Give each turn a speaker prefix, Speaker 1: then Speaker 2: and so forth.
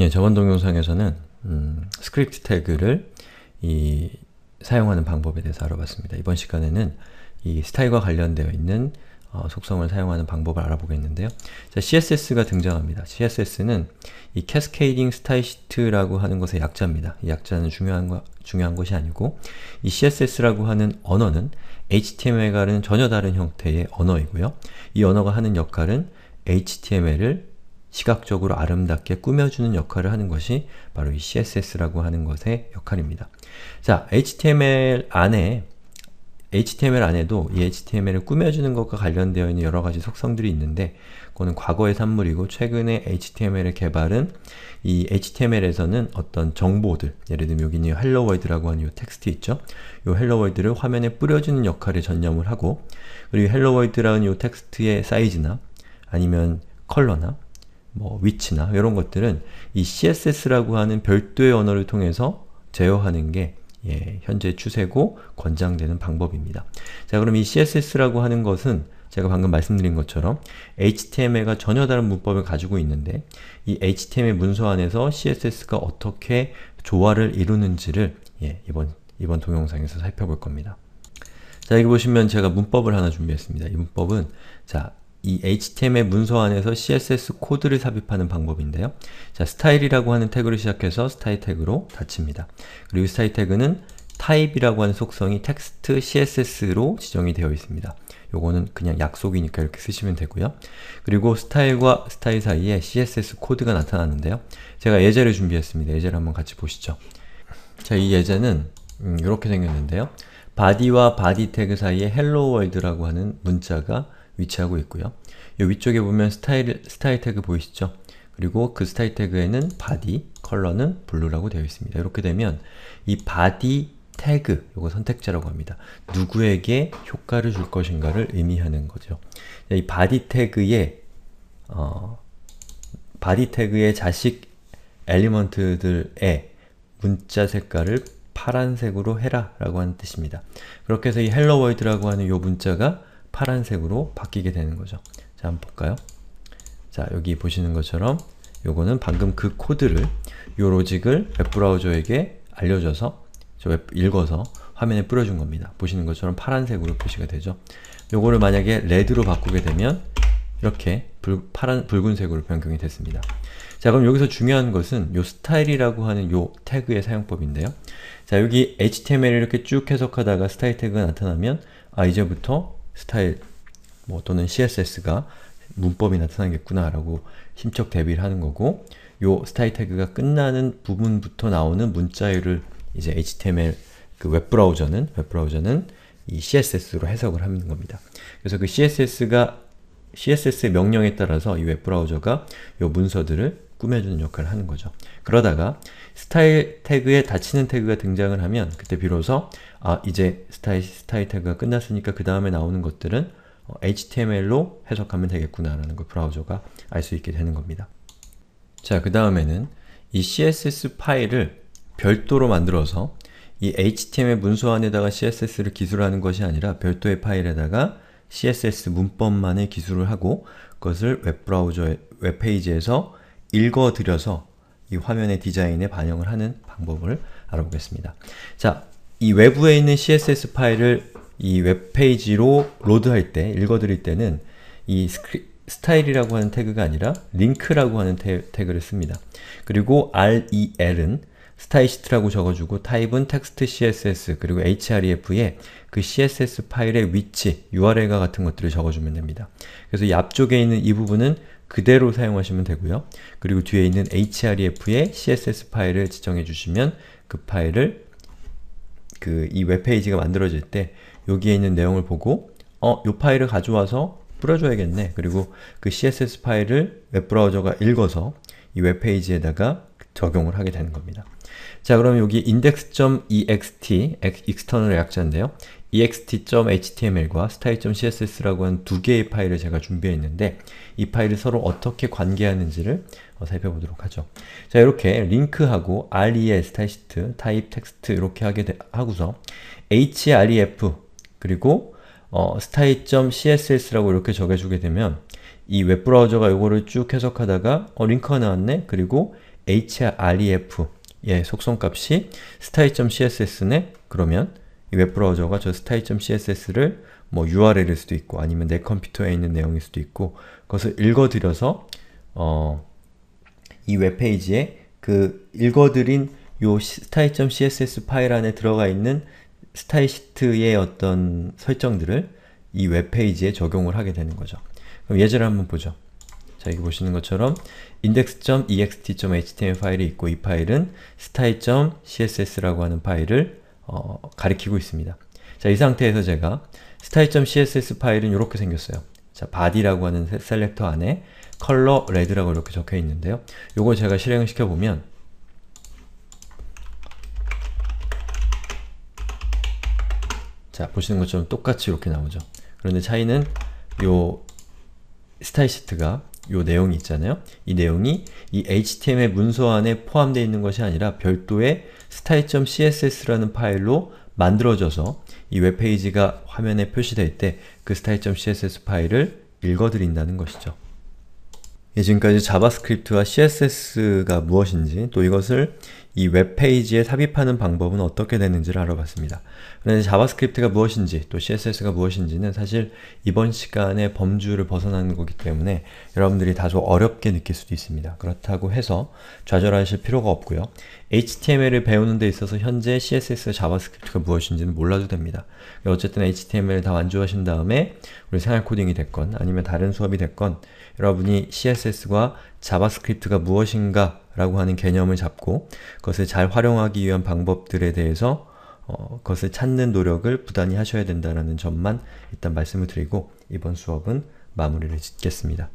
Speaker 1: 예, 저번 동영상에서는 음, 스크립트 태그를 이, 사용하는 방법에 대해서 알아봤습니다. 이번 시간에는 이 스타일과 관련되어 있는 어, 속성을 사용하는 방법을 알아보겠는데요. 자, CSS가 등장합니다. CSS는 이 캐스케이딩 스타일 시트라고 하는 것의 약자입니다. 이 약자는 중요한, 거, 중요한 것이 아니고 이 CSS라고 하는 언어는 HTML과는 전혀 다른 형태의 언어이고요. 이 언어가 하는 역할은 HTML을 시각적으로 아름답게 꾸며주는 역할을 하는 것이 바로 이 CSS라고 하는 것의 역할입니다. 자, HTML 안에 HTML 안에도 이 HTML을 꾸며주는 것과 관련되어 있는 여러 가지 속성들이 있는데 그거는 과거의 산물이고 최근에 HTML의 개발은 이 HTML에서는 어떤 정보들 예를 들면 여기는 헬로 월드라고 하는 이 텍스트 있죠? 이 헬로 월드를 화면에 뿌려주는 역할에 전념을 하고 그리고 헬로 월드라는 이 텍스트의 사이즈나 아니면 컬러나 뭐 위치나 이런 것들은 이 CSS라고 하는 별도의 언어를 통해서 제어하는 게 예, 현재 추세고 권장되는 방법입니다. 자 그럼 이 CSS라고 하는 것은 제가 방금 말씀드린 것처럼 HTML과 전혀 다른 문법을 가지고 있는데 이 HTML 문서 안에서 CSS가 어떻게 조화를 이루는지를 예, 이번, 이번 동영상에서 살펴볼 겁니다. 자 여기 보시면 제가 문법을 하나 준비했습니다. 이 문법은 자이 HTML 문서 안에서 CSS 코드를 삽입하는 방법인데요. 자, 스타일이라고 하는 태그를 시작해서 스타일 태그로 닫힙니다. 그리고 스타일 태그는 타입이라고 하는 속성이 텍스트 CSS로 지정이 되어 있습니다. 요거는 그냥 약속이니까 이렇게 쓰시면 되고요. 그리고 스타일과 스타일 사이에 CSS 코드가 나타나는데요. 제가 예제를 준비했습니다. 예제를 한번 같이 보시죠. 자, 이 예제는 이렇게 음, 생겼는데요. 바디와 바디 태그 사이에 헬로 월드라고 하는 문자가 위치하고 있고요. 이 위쪽에 보면 스타일, 스타일 태그 보이시죠? 그리고 그 스타일 태그에는 body, 컬러는 블루라고 되어 있습니다. 이렇게 되면 이 body 태그, 이거 선택자라고 합니다. 누구에게 효과를 줄 것인가를 의미하는 거죠. 이 바디 태그에 어, 바디 태그의 자식 엘리먼트들의 문자 색깔을 파란색으로 해라 라고 하는 뜻입니다. 그렇게 해서 이 hello w 헬로 월드라고 하는 이 문자가 파란색으로 바뀌게 되는 거죠. 자, 한번 볼까요? 자, 여기 보시는 것처럼 요거는 방금 그 코드를 요 로직을 웹브라우저에게 알려줘서 저 웹 읽어서 화면에 뿌려준 겁니다. 보시는 것처럼 파란색으로 표시가 되죠. 요거를 만약에 레드로 바꾸게 되면 이렇게 불, 파란, 붉은색으로 변경이 됐습니다. 자 그럼 여기서 중요한 것은 요 스타일이라고 하는 요 태그의 사용법인데요. 자 여기 h t m l 이렇게 쭉 해석하다가 스타일 태그가 나타나면 아 이제부터 스타일 뭐 또는 CSS가 문법이 나타나겠구나라고 심척 대비를 하는 거고 요 스타일 태그가 끝나는 부분부터 나오는 문자열을 이제 HTML 그 웹브라우저는 웹브라우저는 이 CSS로 해석을 하는 겁니다. 그래서 그 CSS가 CSS의 명령에 따라서 이 웹브라우저가 요 문서들을 꾸며주는 역할을 하는 거죠. 그러다가 스타일 태그에 닫히는 태그가 등장을 하면 그때 비로소 아 이제 스타일, 스타일 태그가 끝났으니까 그 다음에 나오는 것들은 어, HTML로 해석하면 되겠구나라는 걸 브라우저가 알 수 있게 되는 겁니다. 자, 그 다음에는 이 CSS 파일을 별도로 만들어서 이 HTML 문서 안에다가 CSS를 기술하는 것이 아니라 별도의 파일에다가 CSS 문법만의 기술을 하고 그것을 웹브라우저 웹페이지에서 읽어드려서 이 화면의 디자인에 반영을 하는 방법을 알아보겠습니다. 자, 이 외부에 있는 CSS 파일을 이 웹페이지로 로드할 때, 읽어드릴 때는 이 스크립, 스타일이라고 하는 태그가 아니라 링크라고 하는 태, 태그를 씁니다. 그리고 REL은 스타이시트라고 적어주고 타입은 텍스트 css 그리고 href에 그 css 파일의 위치, url과 같은 것들을 적어주면 됩니다. 그래서 이 앞쪽에 있는 이 부분은 그대로 사용하시면 되고요. 그리고 뒤에 있는 href의 css 파일을 지정해 주시면 그 파일을 그 이 웹페이지가 만들어질 때 여기에 있는 내용을 보고 어, 요 파일을 가져와서 뿌려줘야겠네. 그리고 그 css 파일을 웹브라우저가 읽어서 이 웹페이지에다가 적용을 하게 되는 겁니다. 자 그럼 여기 index.ext, external 약자인데요. ext.html과 style.css라고 한 두 개의 파일을 제가 준비했는데 이 파일을 서로 어떻게 관계하는지를 어, 살펴보도록 하죠. 자 이렇게 링크하고 res, 타이시트, 타입, 텍스트 이렇게 하게 되, 하고서 href 그리고 어, style.css라고 이렇게 적어주게 되면 이 웹브라우저가 이거를 쭉 해석하다가 어, 링크가 나왔네? 그리고 href 예, 속성값이 style.css네? 그러면 웹브라우저가 저 style.css를 뭐 URL일 수도 있고 아니면 내 컴퓨터에 있는 내용일 수도 있고 그것을 읽어드려서 어, 이 웹페이지에 그읽어드린요 style.css 파일 안에 들어가 있는 스타일 시트의 어떤 설정들을 이 웹페이지에 적용을 하게 되는 거죠. 그럼 예제를 한번 보죠. 자 여기 보시는 것처럼 index.ext.html 파일이 있고 이 파일은 style.css라고 하는 파일을 어, 가리키고 있습니다. 자이 상태에서 제가 style.css 파일은 이렇게 생겼어요. 자 body라고 하는 셀렉터 안에 color r e d 라고 이렇게 적혀 있는데요. 요걸 제가 실행을 시켜보면 자 보시는 것처럼 똑같이 이렇게 나오죠. 그런데 차이는 요 스타일 시트가 요 내용이 있잖아요. 이 내용이 이 html 문서 안에 포함되어 있는 것이 아니라 별도의 style.css라는 파일로 만들어져서 이 웹페이지가 화면에 표시될 때 그 style.css 파일을 읽어드린다는 것이죠. 예, 지금까지 자바스크립트와 css가 무엇인지 또 이것을 이 웹페이지에 삽입하는 방법은 어떻게 되는지를 알아봤습니다. 그런데 자바스크립트가 무엇인지 또 CSS가 무엇인지는 사실 이번 시간의 범주를 벗어나는 거기 때문에 여러분들이 다소 어렵게 느낄 수도 있습니다. 그렇다고 해서 좌절하실 필요가 없고요. HTML을 배우는 데 있어서 현재 CSS, 자바스크립트가 무엇인지는 몰라도 됩니다. 어쨌든 HTML 다 완주하신 다음에 우리 생활 코딩이 됐건 아니면 다른 수업이 됐건 여러분이 CSS과 자바스크립트가 무엇인가 라고 하는 개념을 잡고 그것을 잘 활용하기 위한 방법들에 대해서 어, 그것을 찾는 노력을 부단히 하셔야 된다는 점만 일단 말씀을 드리고 이번 수업은 마무리를 짓겠습니다.